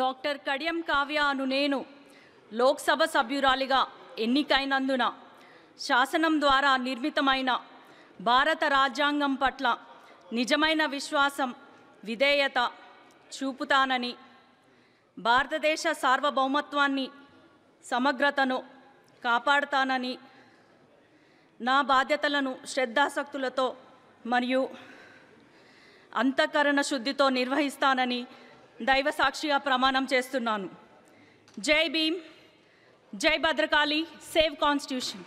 doctor Kadiyam Kavya అను నేను లోక్సభ సభ్యురాలిగా ఎన్నికైనందున శాసనం ద్వారా నిర్మితమైన భారత రాజ్యాంగం పట్ల నిజమైన విశ్వాసం విధేయత చూపుతానని భారతదేశ సార్వభౌమత్వాన్ని సమగ్రతను కాపాడుతానని నా బాధ్యతలను శ్రద్ధాసక్తులతో మరియు అంతఃకరణ శుద్ధితో నిర్వహిస్తానని దైవ సాక్షిగా ప్రమాణం చేస్తున్నాను జై భీమ్ జై భద్రకాళి సేవ్ కాన్స్టిట్యూషన్